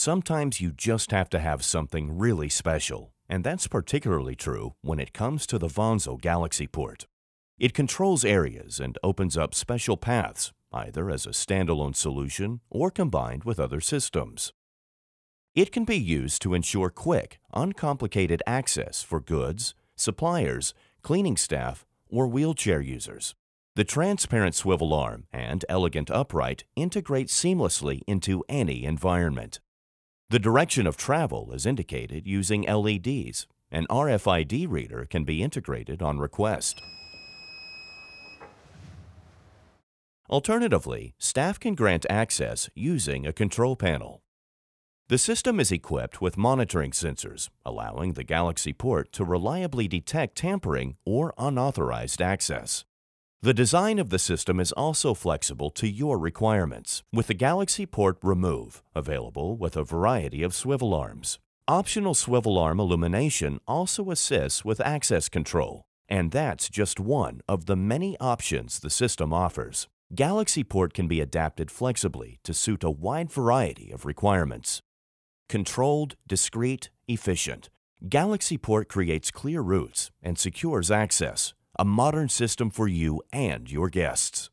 Sometimes you just have to have something really special, and that's particularly true when it comes to the Vonzo Galaxy port. It controls areas and opens up special paths, either as a standalone solution or combined with other systems. It can be used to ensure quick, uncomplicated access for goods, suppliers, cleaning staff, or wheelchair users. The transparent swivel arm and elegant upright integrate seamlessly into any environment. The direction of travel is indicated using LEDs. An RFID reader can be integrated on request. Alternatively, staff can grant access using a control panel. The system is equipped with monitoring sensors, allowing the Galaxy Port to reliably detect tampering or unauthorized access. The design of the system is also flexible to your requirements with the Galaxy Port Remove, available with a variety of swivel arms. Optional swivel arm illumination also assists with access control, and that's just one of the many options the system offers. Galaxy Port can be adapted flexibly to suit a wide variety of requirements. Controlled, discreet, efficient, Galaxy Port creates clear routes and secures access a modern system for you and your guests.